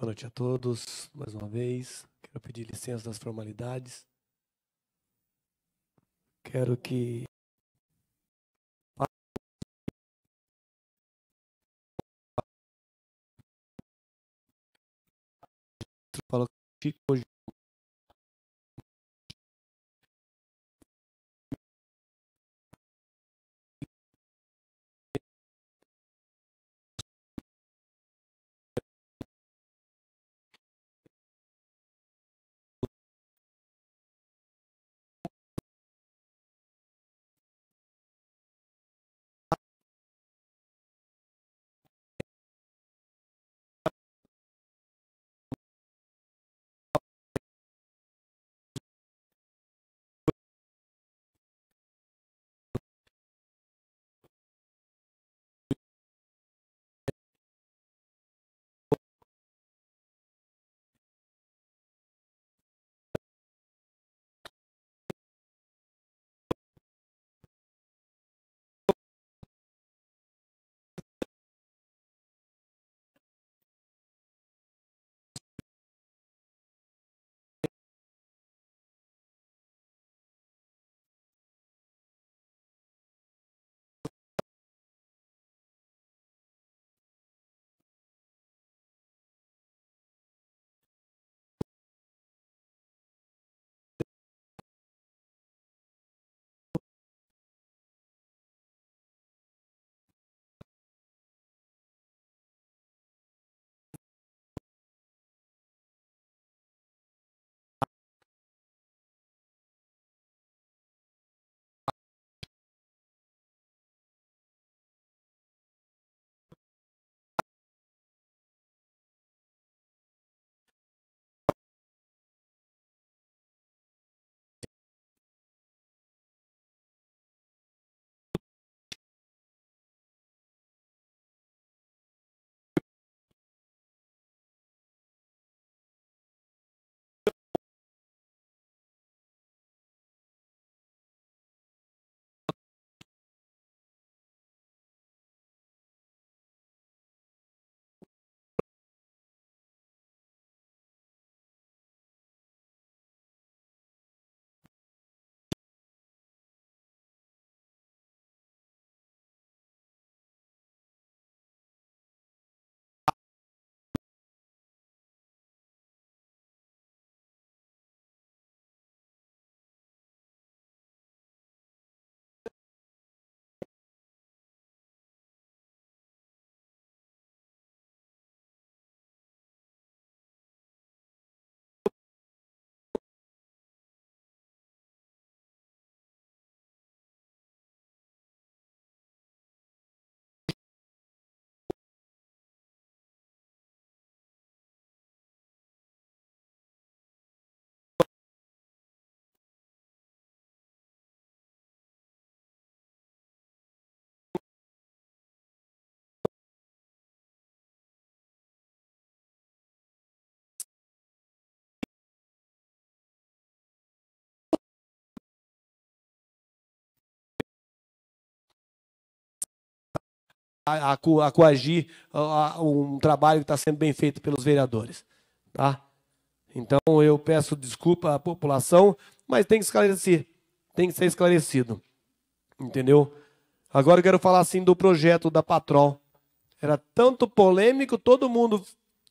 Boa noite a todos, mais uma vez. Quero pedir licença das formalidades. Quero que hoje a, a coagir a, um trabalho que está sendo bem feito pelos vereadores. Tá? Então eu peço desculpa à população, mas tem que esclarecer, tem que ser esclarecido. Entendeu? Agora eu quero falar assim do projeto da Patrol. Era tanto polêmico, todo mundo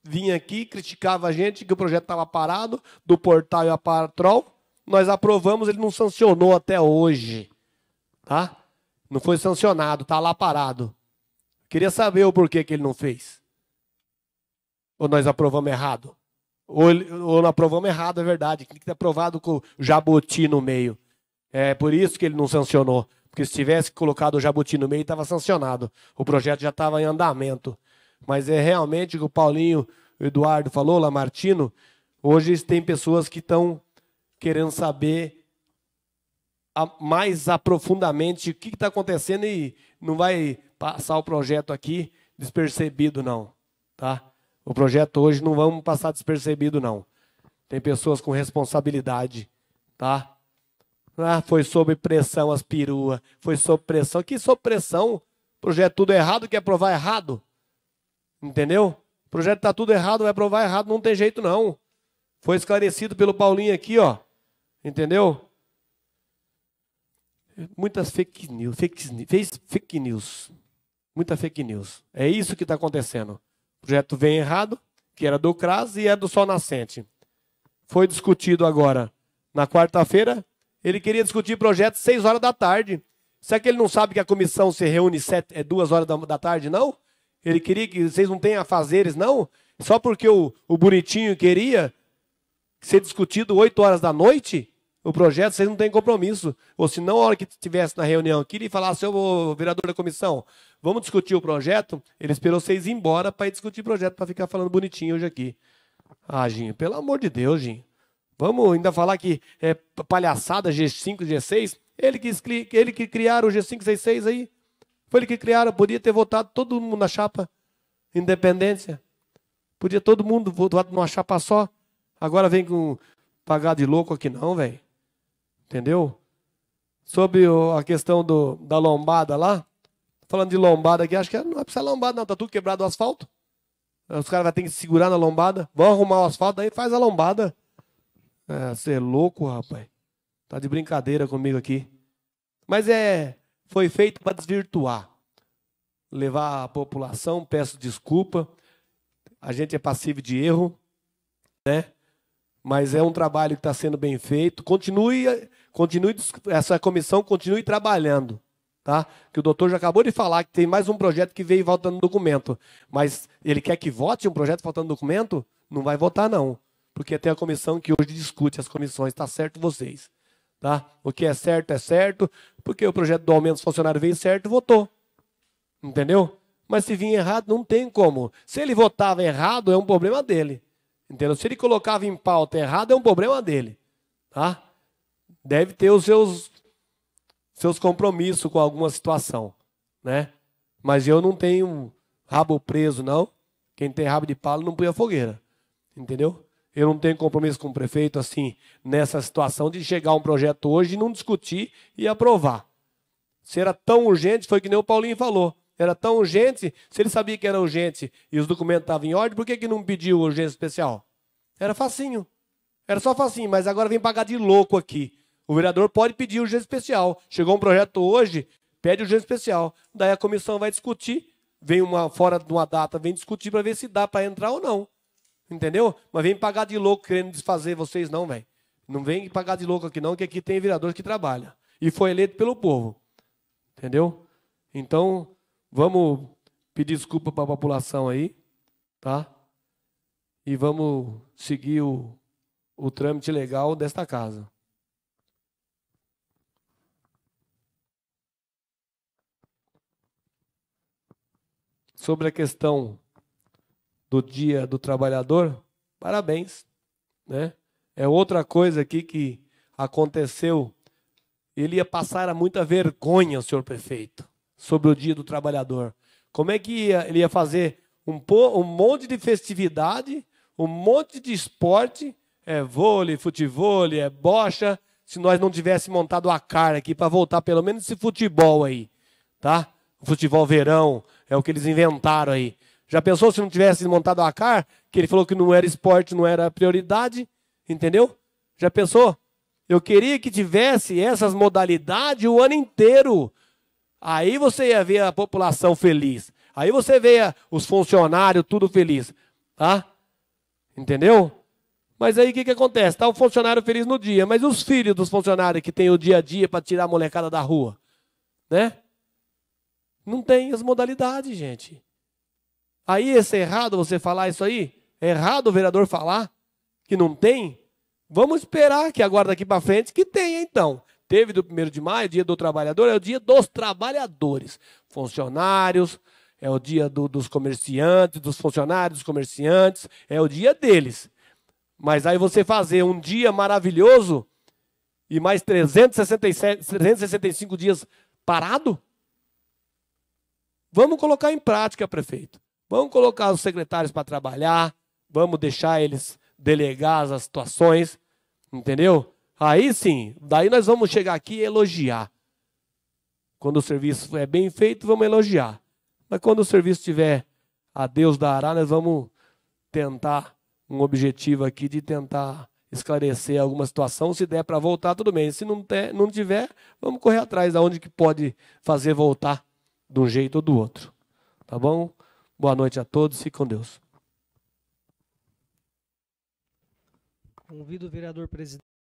vinha aqui, criticava a gente que o projeto estava parado, do portal e a Patrol. Nós aprovamos, ele não sancionou até hoje. Tá? Não foi sancionado, está lá parado. Queria saber o porquê que ele não fez. Ou nós aprovamos errado. Ou, ele, ou não aprovamos errado, é verdade. Tem que ter aprovado com o jabuti no meio. É por isso que ele não sancionou. Porque se tivesse colocado o jabuti no meio, estava sancionado. O projeto já estava em andamento. Mas é realmente o que o Paulinho, o Eduardo falou, Lamartino. Hoje tem pessoas que estão querendo saber mais aprofundamente o que está acontecendo e não vai passar o projeto aqui despercebido, não. Tá? O projeto hoje não vamos passar despercebido, não. Tem pessoas com responsabilidade, tá? Ah, foi sob pressão as peruas. foi sob pressão. Que sob pressão? Projeto tudo errado, quer provar errado? Entendeu? projeto tá tudo errado, vai provar errado, não tem jeito não. Foi esclarecido pelo Paulinho aqui, ó. Entendeu? Muitas fake news, fake, fake news. Muita fake news. É isso que está acontecendo. O projeto vem errado, que era do CRAS e é do Sol Nascente. Foi discutido agora na quarta-feira. Ele queria discutir projeto às horas da tarde. Será que ele não sabe que a comissão se reúne sete, é duas horas da, da tarde, não? Ele queria que vocês não tenham afazeres, não? Só porque o, o bonitinho queria ser discutido 8 horas da noite? o projeto, vocês não têm compromisso. Ou se não, a hora que estivesse na reunião aqui, ele falasse, ô vereador da comissão, vamos discutir o projeto? Ele esperou vocês ir embora para ir discutir o projeto, para ficar falando bonitinho hoje aqui. Ah, Ginho, pelo amor de Deus, Ginho. Vamos ainda falar que é palhaçada G5, G6? Ele que, ele que criaram o G5, G6 aí? Foi ele que criaram, podia ter votado todo mundo na chapa independência. Podia todo mundo votar numa chapa só. Agora vem com pagar de louco aqui não, velho. Entendeu? Sobre a questão do, da lombada lá, Falando de lombada aqui, acho que não vai é precisar lombada, não. Tá tudo quebrado o asfalto. Os caras vão ter que segurar na lombada. Vão arrumar o asfalto, daí faz a lombada. É, você é louco, rapaz. Tá de brincadeira comigo aqui. Mas é. Foi feito para desvirtuar. Levar a população, peço desculpa. A gente é passivo de erro, né? Mas é um trabalho que está sendo bem feito. Continue, continue essa comissão continue trabalhando. Tá? Que o doutor já acabou de falar que tem mais um projeto que veio faltando documento. Mas ele quer que vote um projeto faltando documento? Não vai votar, não. Porque tem a comissão que hoje discute as comissões, tá certo vocês. Tá? O que é certo é certo, porque o projeto do aumento dos funcionários veio certo, votou. Entendeu? Mas se vir errado, não tem como. Se ele votava errado, é um problema dele. Entendeu? Se ele colocava em pauta errado, é um problema dele. Tá? Deve ter os seus seus compromissos com alguma situação, né? Mas eu não tenho rabo preso, não. Quem tem rabo de palo não põe a fogueira, entendeu? Eu não tenho compromisso com o prefeito, assim, nessa situação de chegar um projeto hoje e não discutir e aprovar. Se era tão urgente, foi que nem o Paulinho falou. Era tão urgente, se ele sabia que era urgente e os documentos estavam em ordem, por que, que não pediu urgência especial? Era facinho. Era só facinho, mas agora vem pagar de louco aqui. O vereador pode pedir urgência especial. Chegou um projeto hoje, pede urgência especial. Daí a comissão vai discutir, vem uma fora de uma data, vem discutir para ver se dá para entrar ou não. Entendeu? Mas vem pagar de louco querendo desfazer vocês não, velho. Não vem pagar de louco aqui não, que aqui tem vereador que trabalha e foi eleito pelo povo. Entendeu? Então, vamos pedir desculpa para a população aí, tá? E vamos seguir o, o trâmite legal desta casa. sobre a questão do Dia do Trabalhador, parabéns, né? É outra coisa aqui que aconteceu. Ele ia passar muita vergonha, senhor prefeito, sobre o Dia do Trabalhador. Como é que ia, ele ia fazer um, um monte de festividade, um monte de esporte, é vôlei, futevôlei, é bocha, se nós não tivéssemos montado a cara aqui para voltar pelo menos esse futebol aí, tá? O futebol verão, é o que eles inventaram aí. Já pensou se não tivesse montado a car, que ele falou que não era esporte, não era prioridade, entendeu? Já pensou? Eu queria que tivesse essas modalidades o ano inteiro. Aí você ia ver a população feliz. Aí você vê os funcionários tudo feliz, tá? Entendeu? Mas aí o que, que acontece? Está o funcionário feliz no dia, mas os filhos dos funcionários que tem o dia a dia para tirar a molecada da rua, né? Não tem as modalidades, gente. Aí esse é errado você falar isso aí? É errado o vereador falar que não tem? Vamos esperar que agora daqui para frente que tenha então. Teve do 1 de maio, dia do trabalhador, é o dia dos trabalhadores. Funcionários, é o dia do, dos comerciantes, dos funcionários, dos comerciantes, é o dia deles. Mas aí você fazer um dia maravilhoso e mais 367, 365 dias parado? Vamos colocar em prática, prefeito. Vamos colocar os secretários para trabalhar, vamos deixar eles delegar as situações, entendeu? Aí sim, daí nós vamos chegar aqui e elogiar. Quando o serviço é bem feito, vamos elogiar. Mas quando o serviço tiver a Deus dará, nós vamos tentar um objetivo aqui de tentar esclarecer alguma situação. Se der para voltar, tudo bem. Se não, ter, não tiver, vamos correr atrás da onde que pode fazer voltar de um jeito ou do outro. Tá bom? Boa noite a todos, fiquem com Deus. Convido o vereador presidente.